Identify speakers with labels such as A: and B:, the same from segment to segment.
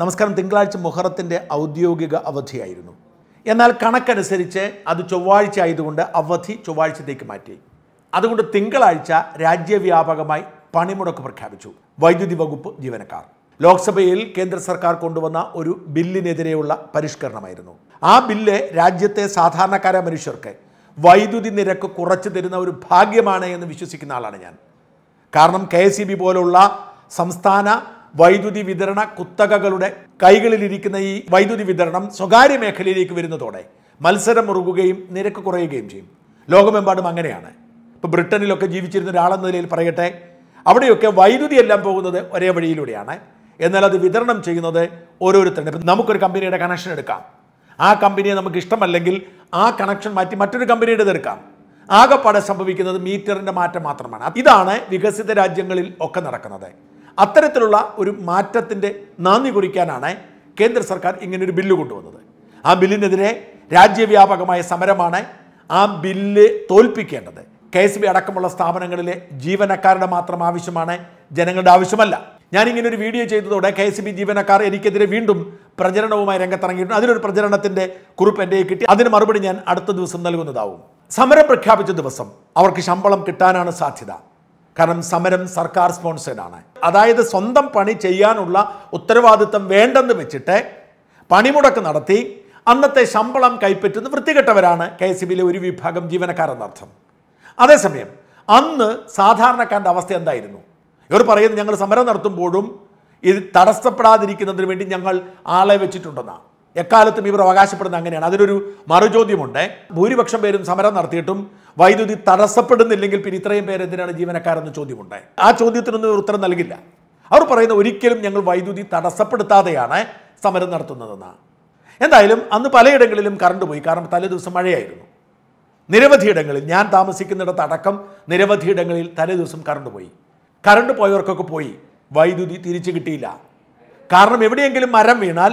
A: നമസ്കാരം തിങ്കളാഴ്ച മുഹറത്തിൻ്റെ ഔദ്യോഗിക അവധിയായിരുന്നു എന്നാൽ കണക്കനുസരിച്ച് അത് ചൊവ്വാഴ്ച ആയതുകൊണ്ട് അവധി ചൊവ്വാഴ്ചത്തേക്ക് മാറ്റി അതുകൊണ്ട് തിങ്കളാഴ്ച രാജ്യവ്യാപകമായി പണിമുടക്ക് പ്രഖ്യാപിച്ചു വൈദ്യുതി വകുപ്പ് ജീവനക്കാർ ലോക്സഭയിൽ കേന്ദ്ര സർക്കാർ കൊണ്ടുവന്ന ഒരു ബില്ലിനെതിരെയുള്ള പരിഷ്കരണമായിരുന്നു ആ ബില്ല് രാജ്യത്തെ സാധാരണക്കാരായ മനുഷ്യർക്ക് വൈദ്യുതി നിരക്ക് കുറച്ചു തരുന്ന ഒരു ഭാഗ്യമാണ് എന്ന് വിശ്വസിക്കുന്ന ആളാണ് ഞാൻ കാരണം കെ പോലുള്ള സംസ്ഥാന വൈദ്യുതി വിതരണ കുത്തകകളുടെ കൈകളിലിരിക്കുന്ന ഈ വൈദ്യുതി വിതരണം സ്വകാര്യ മേഖലയിലേക്ക് വരുന്നതോടെ മത്സരം മുറുകുകയും നിരക്ക് കുറയുകയും ചെയ്യും ലോകമെമ്പാടും അങ്ങനെയാണ് ഇപ്പോൾ ബ്രിട്ടനിലൊക്കെ ജീവിച്ചിരുന്ന ഒരാളെന്ന നിലയിൽ പറയട്ടെ അവിടെയൊക്കെ വൈദ്യുതി എല്ലാം പോകുന്നത് ഒരേ വഴിയിലൂടെയാണ് എന്നാൽ അത് വിതരണം ചെയ്യുന്നത് ഓരോരുത്തരുടെ ഇപ്പം നമുക്കൊരു കമ്പനിയുടെ കണക്ഷൻ എടുക്കാം ആ കമ്പനിയെ നമുക്ക് ഇഷ്ടമല്ലെങ്കിൽ ആ കണക്ഷൻ മാറ്റി മറ്റൊരു കമ്പനിയുടേത് എടുക്കാം ആകെപ്പാടെ സംഭവിക്കുന്നത് മീറ്ററിൻ്റെ മാറ്റം മാത്രമാണ് ഇതാണ് വികസിത രാജ്യങ്ങളിൽ ഒക്കെ നടക്കുന്നത് അത്തരത്തിലുള്ള ഒരു മാറ്റത്തിൻ്റെ നന്ദി കുറിക്കാനാണ് കേന്ദ്ര സർക്കാർ ഇങ്ങനൊരു ബില്ല് കൊണ്ടുവന്നത് ആ ബില്ലിനെതിരെ രാജ്യവ്യാപകമായ സമരമാണ് ആ ബില്ല് തോൽപ്പിക്കേണ്ടത് കെ എസ് ബി അടക്കമുള്ള സ്ഥാപനങ്ങളിലെ ജീവനക്കാരുടെ മാത്രം ആവശ്യമാണ് ജനങ്ങളുടെ ആവശ്യമല്ല ഞാനിങ്ങനെ ഒരു വീഡിയോ ചെയ്തതോടെ കെ എസ് ബി ജീവനക്കാർ എനിക്കെതിരെ വീണ്ടും പ്രചരണവുമായി രംഗത്തിറങ്ങിയിട്ടുണ്ട് അതിനൊരു പ്രചരണത്തിൻ്റെ കുറിപ്പ് എൻ്റെ കിട്ടി അതിന് മറുപടി ഞാൻ അടുത്ത ദിവസം നൽകുന്നതാവും സമരം പ്രഖ്യാപിച്ച ദിവസം അവർക്ക് ശമ്പളം കിട്ടാനാണ് സാധ്യത കാരണം സമരം സർക്കാർ ആണ് അതായത് സ്വന്തം പണി ചെയ്യാനുള്ള ഉത്തരവാദിത്തം വേണ്ടെന്ന് വെച്ചിട്ട് പണിമുടക്ക് നടത്തി അന്നത്തെ ശമ്പളം കൈപ്പറ്റുന്ന വൃത്തികെട്ടവരാണ് കെ എസ് ബിയിലെ ഒരു വിഭാഗം ജീവനക്കാരെന്നർത്ഥം അതേസമയം അന്ന് സാധാരണക്കാരൻ്റെ അവസ്ഥ എന്തായിരുന്നു ഇവർ പറയുന്നത് ഞങ്ങൾ സമരം നടത്തുമ്പോഴും ഇത് തടസ്സപ്പെടാതിരിക്കുന്നതിന് വേണ്ടി ഞങ്ങൾ ആളെ വെച്ചിട്ടുണ്ടെന്നാണ് എക്കാലത്തും ഇവർ അവകാശപ്പെടുന്നത് അങ്ങനെയാണ് അതിനൊരു മറുചോദ്യമുണ്ട് ഭൂരിപക്ഷം പേരും സമരം നടത്തിയിട്ടും വൈദ്യുതി തടസ്സപ്പെടുന്നില്ലെങ്കിൽ പിന്നെ ഇത്രയും പേര് എന്തിനാണ് ജീവനക്കാരെന്ന ചോദ്യമുണ്ട് ആ ചോദ്യത്തിനൊന്നും ഉത്തരം നൽകില്ല അവർ പറയുന്ന ഒരിക്കലും ഞങ്ങൾ വൈദ്യുതി തടസ്സപ്പെടുത്താതെയാണ് സമരം നടത്തുന്നതെന്നാണ് എന്തായാലും അന്ന് പലയിടങ്ങളിലും കറണ്ട് പോയി കാരണം തലേ ദിവസം മഴയായിരുന്നു ഇടങ്ങളിൽ ഞാൻ താമസിക്കുന്നിടത്ത് അടക്കം നിരവധി ഇടങ്ങളിൽ തലേ ദിവസം കറണ്ട് പോയി കറണ്ട് പോയവർക്കൊക്കെ പോയി വൈദ്യുതി തിരിച്ചു കിട്ടിയില്ല കാരണം എവിടെയെങ്കിലും മരം വീണാൽ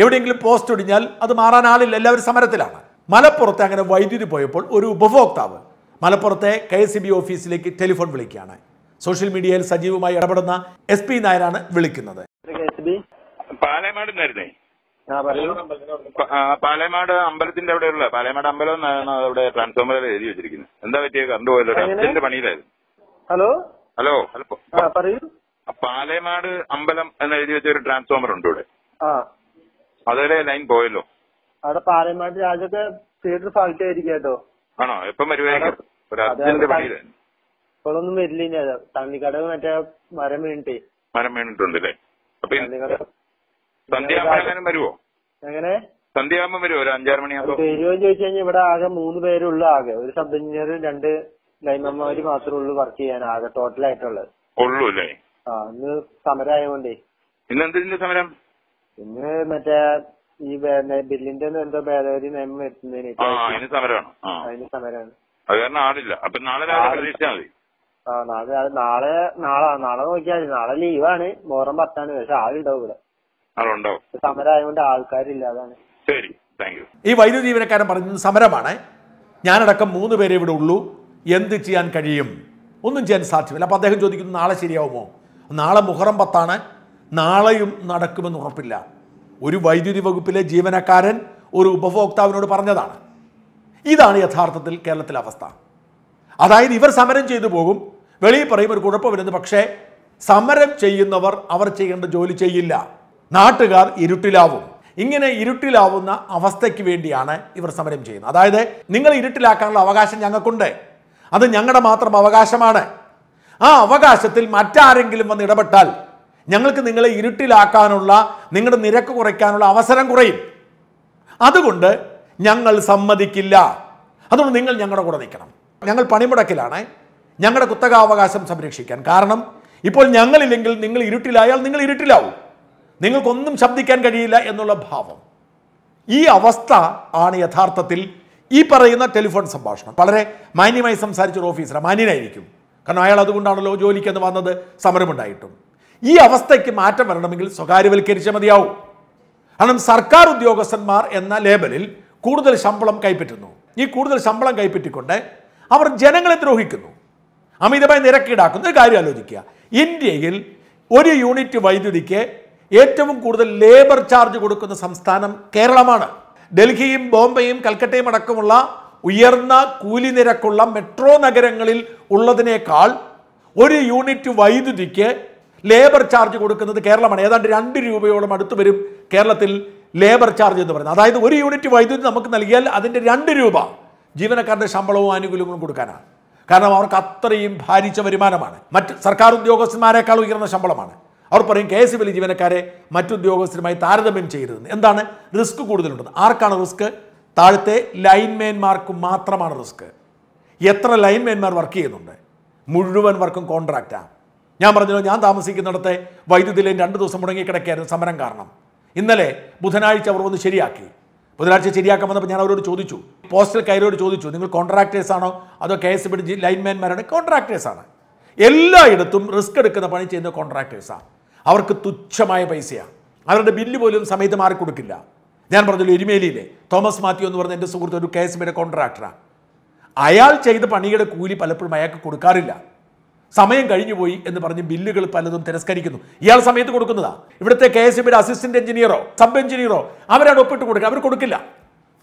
A: എവിടെയെങ്കിലും പോസ്റ്റ് ഒടിഞ്ഞാൽ അത് മാറാൻ ആളില്ല എല്ലാവരും സമരത്തിലാണ് മലപ്പുറത്ത് അങ്ങനെ വൈദ്യുതി പോയപ്പോൾ ഒരു ഉപഭോക്താവ് മലപ്പുറത്തെ കെ എസ് ബി ഓഫീസിലേക്ക് ടെലിഫോൺ വിളിക്കുകയാണ് സോഷ്യൽ മീഡിയയിൽ സജീവമായി ഇടപെടുന്ന എസ് പി നായരാണ് വിളിക്കുന്നത് പാലമാടിനായിരുന്നേ പാലമാട് അമ്പലത്തിന്റെ അവിടെയുള്ള പാലയമാട് അമ്പലം അവിടെ ട്രാൻസ്ഫോമറിൽ എഴുതി വെച്ചിരിക്കുന്നത് എന്താ പറ്റിയ കറണ്ട് പോയല്ലോ പണിയിലായിരുന്നു ഹലോ ഹലോ ഹലോ പറയൂ പാലയമാട് അമ്പലം എന്ന് എഴുതി വെച്ച ഒരു ട്രാൻസ്ഫോമർ ഉണ്ട് ഇവിടെ അതുവരെ ലൈൻ പോയല്ലോ അവിടെ പാലയമാട് രാജൊക്കെ തിയേറ്റർ ഫാൾട്ട് ആയിരിക്കും കേട്ടോ ആണോ എപ്പം വരുവായിരിക്കും ഒരു വരില്ല തള്ളിക്കട മറ്റേ മരം വീണിട്ടേ മരം വീണിട്ടുണ്ടല്ലേ അപ്പൊ വരുവോ എങ്ങനെ സന്ധ്യാകുമ്പോ വരുവോ ഒരു അഞ്ചാറ് മണിയാകുമ്പോ വരുമോ ചോദിച്ചു കഴിഞ്ഞാൽ ഇവിടെ ആകെ മൂന്ന് പേരുള്ള ആകെ ഒരു സബ് എഞ്ചിനീയർ രണ്ട് ലൈനമ്മമാര് മാത്രമേ ഉള്ളൂ വർക്ക് ചെയ്യാൻ ആകെ ടോട്ടൽ ആയിട്ടുള്ളത് ഉള്ളൂ അല്ലേ ആ ഇന്ന് കൊണ്ടേ ഇന്ന് എന്തിന്റെ സമരം പിന്നെ മറ്റേ ഈ പിന്നെ ബില്ലിന്റെ എന്തോ ഭേദഗതി നിയമം വരുത്തുന്നതിന് ആ അതിന് സമരമാണ് ആ അതിന് സമരമാണ് നാളെ രാവിലെ ആ നാളെ നാളെ നാളെ നാളെ നോക്കിയാൽ മതി നാളെ ലീവാണ് മോറം പത്താണ് പക്ഷെ ആളുണ്ടാവും ഇവിടെ സമരമായതുകൊണ്ട് ആൾക്കാരില്ല അതാണ് ശരി ഈ വൈദ്യുതി ജീവനക്കാരൻ പറയുന്നത് സമരമാണ് ഞാനടക്കം മൂന്ന് പേരെ ഇവിടെ ഉള്ളൂ എന്ത് ചെയ്യാൻ കഴിയും ഒന്നും ചെയ്യാൻ സാധ്യമല്ല അപ്പോൾ അദ്ദേഹം ചോദിക്കുന്നു നാളെ ശരിയാവുമോ നാളെ മുഹറം പത്താണ് നാളെയും നടക്കുമെന്ന് ഉറപ്പില്ല ഒരു വൈദ്യുതി വകുപ്പിലെ ജീവനക്കാരൻ ഒരു ഉപഭോക്താവിനോട് പറഞ്ഞതാണ് ഇതാണ് യഥാർത്ഥത്തിൽ കേരളത്തിലെ അവസ്ഥ അതായത് ഇവർ സമരം ചെയ്തു പോകും വെളിയിൽ പറയും ഒരു കുഴപ്പമില്ലെന്ന് പക്ഷേ സമരം ചെയ്യുന്നവർ അവർ ചെയ്യേണ്ട ജോലി ചെയ്യില്ല നാട്ടുകാർ ഇരുട്ടിലാവും ഇങ്ങനെ ഇരുട്ടിലാവുന്ന അവസ്ഥയ്ക്ക് വേണ്ടിയാണ് ഇവർ സമരം ചെയ്യുന്നത് അതായത് നിങ്ങൾ ഇരുട്ടിലാക്കാനുള്ള അവകാശം ഞങ്ങൾക്കുണ്ട് അത് ഞങ്ങളുടെ മാത്രം അവകാശമാണ് ആ അവകാശത്തിൽ മറ്റാരെങ്കിലും വന്ന് ഇടപെട്ടാൽ ഞങ്ങൾക്ക് നിങ്ങളെ ഇരുട്ടിലാക്കാനുള്ള നിങ്ങളുടെ നിരക്ക് കുറയ്ക്കാനുള്ള അവസരം കുറയും അതുകൊണ്ട് ഞങ്ങൾ സമ്മതിക്കില്ല അതുകൊണ്ട് നിങ്ങൾ ഞങ്ങളുടെ കൂടെ നിൽക്കണം ഞങ്ങൾ പണിമുടക്കിലാണ് ഞങ്ങളുടെ കുത്തകാവകാശം സംരക്ഷിക്കാൻ കാരണം ഇപ്പോൾ ഞങ്ങളില്ലെങ്കിൽ നിങ്ങൾ ഇരുട്ടിലായാൽ നിങ്ങൾ ഇരുട്ടിലാവും നിങ്ങൾക്കൊന്നും ശബ്ദിക്കാൻ കഴിയില്ല എന്നുള്ള ഭാവം ഈ അവസ്ഥ ആണ് യഥാർത്ഥത്തിൽ ഈ പറയുന്ന ടെലിഫോൺ സംഭാഷണം വളരെ മാന്യമായി സംസാരിച്ചൊരു ഓഫീസറാണ് മാന്യനായിരിക്കും കാരണം അയാൾ അതുകൊണ്ടാണല്ലോ ജോലിക്കെന്ന് വന്നത് സമരമുണ്ടായിട്ടും ഈ അവസ്ഥയ്ക്ക് മാറ്റം വരണമെങ്കിൽ സ്വകാര്യവൽക്കരിച്ച മതിയാവും കാരണം സർക്കാർ ഉദ്യോഗസ്ഥന്മാർ എന്ന ലേബലിൽ കൂടുതൽ ശമ്പളം കൈപ്പറ്റുന്നു ഈ കൂടുതൽ ശമ്പളം കൈപ്പറ്റിക്കൊണ്ട് അവർ ജനങ്ങളെ ദ്രോഹിക്കുന്നു അമിതമായി നിരക്കീടാക്കുന്ന ഒരു കാര്യം ആലോചിക്കുക ഇന്ത്യയിൽ ഒരു യൂണിറ്റ് വൈദ്യുതിക്ക് ഏറ്റവും കൂടുതൽ ലേബർ ചാർജ് കൊടുക്കുന്ന സംസ്ഥാനം കേരളമാണ് ഡൽഹിയും ബോംബെയും കൽക്കട്ടയും അടക്കമുള്ള ഉയർന്ന കൂലി നിരക്കുള്ള മെട്രോ നഗരങ്ങളിൽ ഉള്ളതിനേക്കാൾ ഒരു യൂണിറ്റ് വൈദ്യുതിക്ക് ലേബർ ചാർജ് കൊടുക്കുന്നത് കേരളമാണ് ഏതാണ്ട് രണ്ട് രൂപയോളം അടുത്ത് വരും കേരളത്തിൽ ലേബർ ചാർജ് എന്ന് പറയുന്നത് അതായത് ഒരു യൂണിറ്റ് വൈദ്യുതി നമുക്ക് നൽകിയാൽ അതിൻ്റെ രണ്ട് രൂപ ജീവനക്കാരുടെ ശമ്പളവും ആനുകൂല്യങ്ങളും കൊടുക്കാനാണ് കാരണം അവർക്ക് അത്രയും ഭാരിച്ച വരുമാനമാണ് മറ്റ് സർക്കാർ ഉദ്യോഗസ്ഥന്മാരെക്കാൾ ഉയർന്ന ശമ്പളമാണ് അവർ പറയും കെ എസ് ബലി ജീവനക്കാരെ മറ്റുദ്യോഗസ്ഥരുമായി താരതമ്യം ചെയ്യരുത് എന്താണ് റിസ്ക് കൂടുതലുണ്ട് ആർക്കാണ് റിസ്ക് താഴത്തെ ലൈൻമാൻമാർക്ക് മാത്രമാണ് റിസ്ക് എത്ര ലൈൻമാൻമാർ വർക്ക് ചെയ്യുന്നുണ്ട് മുഴുവൻ വർക്കും കോൺട്രാക്റ്റാണ് ഞാൻ പറഞ്ഞല്ലോ ഞാൻ താമസിക്കുന്നിടത്തെ വൈദ്യുതി ലൈൻ രണ്ട് ദിവസം മുടങ്ങിക്കിടക്കായിരുന്നു സമരം കാരണം ഇന്നലെ ബുധനാഴ്ച അവർ വന്ന് ശരിയാക്കി ബുധനാഴ്ച ശരിയാക്കാൻ വന്നപ്പോൾ ഞാൻ അവരോട് ചോദിച്ചു പോസ്റ്റൽ കയറിയോട് ചോദിച്ചു നിങ്ങൾ കോൺട്രാക്ടേഴ്സ് ആണോ അതോ കെ എസ് ബി ലൈൻമാൻമാരാണ് കോൺട്രാക്ടേഴ്സാണ് എല്ലായിടത്തും റിസ്ക് എടുക്കുന്ന പണി ചെയ്യുന്ന കോൺട്രാക്ടേഴ്സാണ് അവർക്ക് തുച്ഛമായ പൈസയാണ് അവരുടെ ബില്ല് പോലും സമയത്ത് മാറി കൊടുക്കില്ല ഞാൻ പറഞ്ഞല്ലോ എരുമേലിയിലെ തോമസ് മാത്യു എന്ന് പറഞ്ഞ എൻ്റെ സുഹൃത്ത് ഒരു കെ എസ് ബിയുടെ കോൺട്രാക്ടറാണ് അയാൾ ചെയ്ത പണിയുടെ കൂലി പലപ്പോഴും അയാൾക്ക് കൊടുക്കാറില്ല സമയം കഴിഞ്ഞുപോയി എന്ന് പറഞ്ഞ് ബില്ലുകൾ പലതും തിരസ്കരിക്കുന്നു ഇയാൾ സമയത്ത് കൊടുക്കുന്നതാ ഇവിടുത്തെ കെ എസ് ബിയുടെ അസിസ്റ്റന്റ് എഞ്ചിനീയറോ സബ് എഞ്ചിനീയറോ അവരാണ് ഒപ്പിട്ട് കൊടുക്കുക അവർ കൊടുക്കില്ല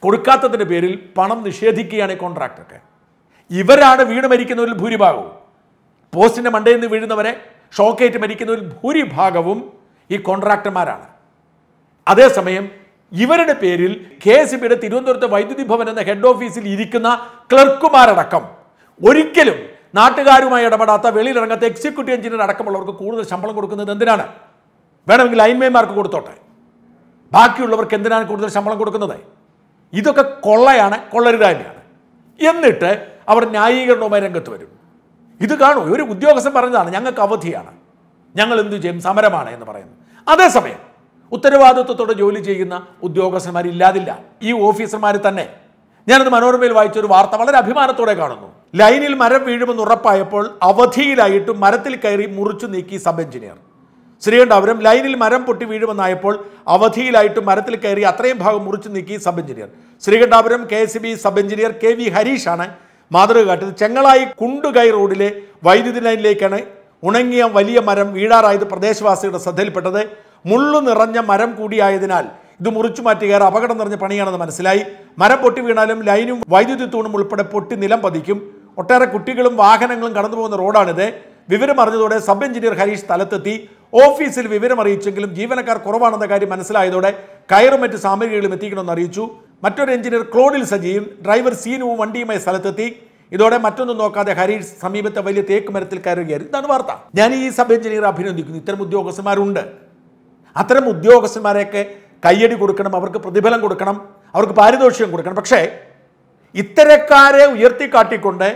A: കൊടുക്കാത്തതിൻ്റെ പേരിൽ പണം നിഷേധിക്കുകയാണ് ഒക്കെ ഇവരാണ് വീണ് മരിക്കുന്നവരിൽ ഭൂരിഭാഗവും പോസ്റ്റിൻ്റെ മണ്ടയിൽ നിന്ന് വീഴുന്നവരെ ഷോക്കേറ്റ് മരിക്കുന്നവരിൽ ഭൂരിഭാഗവും ഈ കോൺട്രാക്ടർമാരാണ് അതേസമയം ഇവരുടെ പേരിൽ കെ എസ് ബിയുടെ തിരുവനന്തപുരത്തെ വൈദ്യുതി ഭവൻ എന്ന ഹെഡ് ഓഫീസിൽ ഇരിക്കുന്ന ക്ലർക്കുമാരടക്കം ഒരിക്കലും നാട്ടുകാരുമായി ഇടപെടാത്ത വെളിയിലിറങ്ങാത്ത എക്സിക്യൂട്ടീവ് എഞ്ചിനീയർ അടക്കമുള്ളവർക്ക് കൂടുതൽ ശമ്പളം കൊടുക്കുന്നത് എന്തിനാണ് വേണമെങ്കിൽ ലൈൻമേന്മാർക്ക് കൊടുത്തോട്ടെ ബാക്കിയുള്ളവർക്ക് എന്തിനാണ് കൂടുതൽ ശമ്പളം കൊടുക്കുന്നത് ഇതൊക്കെ കൊള്ളയാണ് കൊള്ളരുതായ്മയാണ് എന്നിട്ട് അവർ ന്യായീകരണവുമായി രംഗത്ത് വരും ഇത് കാണൂ ഒരു ഉദ്യോഗസ്ഥൻ പറഞ്ഞതാണ് ഞങ്ങൾക്ക് അവധിയാണ് ഞങ്ങൾ എന്തു ചെയ്യും സമരമാണ് എന്ന് പറയുന്നു അതേസമയം ഉത്തരവാദിത്വത്തോടെ ജോലി ചെയ്യുന്ന ഉദ്യോഗസ്ഥന്മാരില്ലാതില്ല ഈ ഓഫീസർമാർ തന്നെ ഞാനത് മനോരമയിൽ വായിച്ച ഒരു വാർത്ത വളരെ അഭിമാനത്തോടെ കാണുന്നു ലൈനിൽ മരം വീഴുമെന്ന് ഉറപ്പായപ്പോൾ അവധിയിലായിട്ടും മരത്തിൽ കയറി മുറിച്ചു നീക്കി സബ് എഞ്ചിനീയർ ശ്രീകണ്ഠാപുരം ലൈനിൽ മരം പൊട്ടി വീഴുമെന്നായപ്പോൾ അവധിയിലായിട്ടും മരത്തിൽ കയറി അത്രയും ഭാഗം മുറിച്ചു നീക്കി sub engineer Sreekandapuram K S B sub engineer K V ഹരീഷാണ് മാതൃക ചെങ്ങളായി കുണ്ടുകൈ റോഡിലെ വൈദ്യുതി ലൈനിലേക്കാണ് ഉണങ്ങിയ വലിയ മരം വീഴാറായത് പ്രദേശവാസികളുടെ ശ്രദ്ധയിൽപ്പെട്ടത് മുള്ളു നിറഞ്ഞ മരം കൂടിയായതിനാൽ ഇത് മുറിച്ചു കയറി അപകടം നിറഞ്ഞ പണിയാണെന്ന് മനസ്സിലായി മരം പൊട്ടി വീണാലും ലൈനും വൈദ്യുതി തൂണും ഉൾപ്പെടെ പൊട്ടി നിലം പതിക്കും ഒട്ടേറെ കുട്ടികളും വാഹനങ്ങളും കടന്നു പോകുന്ന റോഡാണിത് വിവരം അറിഞ്ഞതോടെ സബ് എഞ്ചിനീയർ ഹരീഷ് സ്ഥലത്തെത്തി ഓഫീസിൽ വിവരം അറിയിച്ചെങ്കിലും ജീവനക്കാർ കുറവാണെന്ന കാര്യം മനസ്സിലായതോടെ കയറും മറ്റ് സാമഗ്രികളും എത്തിക്കണമെന്ന് അറിയിച്ചു മറ്റൊരു എഞ്ചിനീയർ ക്ലോഡിൽ സജിയും ഡ്രൈവർ സീനുവും വണ്ടിയുമായി സ്ഥലത്തെത്തി ഇതോടെ മറ്റൊന്നും നോക്കാതെ ഹരീഷ് സമീപത്തെ വലിയ തേക്ക് മരത്തിൽ കയറുകയായിരുന്നു ഇതാണ് വാർത്ത ഞാൻ ഈ സബ് എഞ്ചിനീയർ അഭിനന്ദിക്കുന്നു ഇത്തരം ഉദ്യോഗസ്ഥന്മാരുണ്ട് അത്തരം ഉദ്യോഗസ്ഥന്മാരെയൊക്കെ കയ്യടി കൊടുക്കണം അവർക്ക് പ്രതിഫലം കൊടുക്കണം അവർക്ക് പാരിതോഷികം കൊടുക്കണം പക്ഷേ ഇത്തരക്കാരെ ഉയർത്തിക്കാട്ടിക്കൊണ്ട്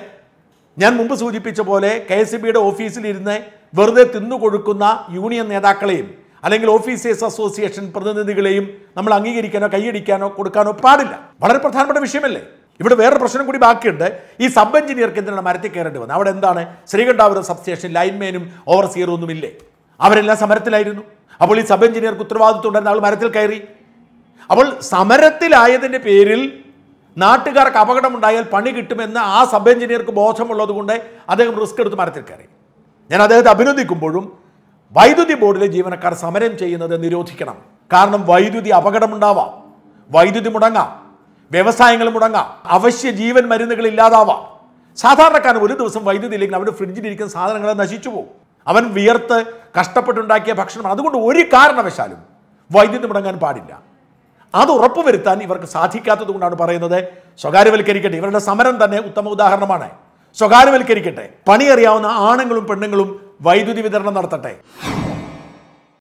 A: ഞാൻ മുമ്പ് സൂചിപ്പിച്ച പോലെ കെ എസ് ബിയുടെ ഓഫീസിലിരുന്ന് വെറുതെ തിന്നുകൊടുക്കുന്ന യൂണിയൻ നേതാക്കളെയും അല്ലെങ്കിൽ ഓഫീസേഴ്സ് അസോസിയേഷൻ പ്രതിനിധികളെയും നമ്മൾ അംഗീകരിക്കാനോ കൈയടിക്കാനോ കൊടുക്കാനോ പാടില്ല വളരെ പ്രധാനപ്പെട്ട വിഷയമല്ലേ ഇവിടെ വേറൊരു പ്രശ്നം കൂടി ബാക്കിയുണ്ട് ഈ സബ് എഞ്ചിനീയർക്ക് എന്തിനാണ് മരത്തിൽ കയറേണ്ടി വന്നത് അവിടെ എന്താണ് ശ്രീകണ്ഠാപുരം സബ്സ്റ്റേഷൻ ലൈൻമേനും ഓവർസിയറും ഒന്നുമില്ലേ അവരെല്ലാം സമരത്തിലായിരുന്നു അപ്പോൾ ഈ സബ് എഞ്ചിനീയർക്ക് ഉത്തരവാദിത്വം ഉണ്ടായിരുന്ന ആൾ മരത്തിൽ കയറി അപ്പോൾ സമരത്തിലായതിൻ്റെ പേരിൽ നാട്ടുകാർക്ക് അപകടമുണ്ടായാൽ പണി കിട്ടുമെന്ന് ആ സബ് എഞ്ചിനീയർക്ക് ബോധമുള്ളത് കൊണ്ട് അദ്ദേഹം റിസ്ക് എടുത്ത് മരത്തിൽ കയറി ഞാൻ അദ്ദേഹത്തെ അഭിനന്ദിക്കുമ്പോഴും വൈദ്യുതി ബോർഡിലെ ജീവനക്കാർ സമരം ചെയ്യുന്നത് നിരോധിക്കണം കാരണം വൈദ്യുതി അപകടമുണ്ടാവാം വൈദ്യുതി മുടങ്ങാം വ്യവസായങ്ങൾ മുടങ്ങാം അവശ്യ ജീവൻ മരുന്നുകൾ ഇല്ലാതാവാം സാധാരണക്കാരൻ ഒരു ദിവസം വൈദ്യുതി ഇല്ലെങ്കിൽ അവൻ്റെ ഫ്രിഡ്ജിലിരിക്കുന്ന സാധനങ്ങൾ നശിച്ചു പോകും അവൻ വിയർത്ത് കഷ്ടപ്പെട്ടുണ്ടാക്കിയ ഭക്ഷണം അതുകൊണ്ട് ഒരു കാരണവശാലും വൈദ്യുതി മുടങ്ങാൻ പാടില്ല അത് ഉറപ്പുവരുത്താൻ ഇവർക്ക് സാധിക്കാത്തത് കൊണ്ടാണ് പറയുന്നത് സ്വകാര്യവൽക്കരിക്കട്ടെ ഇവരുടെ സമരം തന്നെ ഉത്തമ ഉദാഹരണമാണ് സ്വകാര്യവൽക്കരിക്കട്ടെ പണിയറിയാവുന്ന ആണുങ്ങളും പെണ്ണുങ്ങളും വൈദ്യുതി വിതരണം നടത്തട്ടെ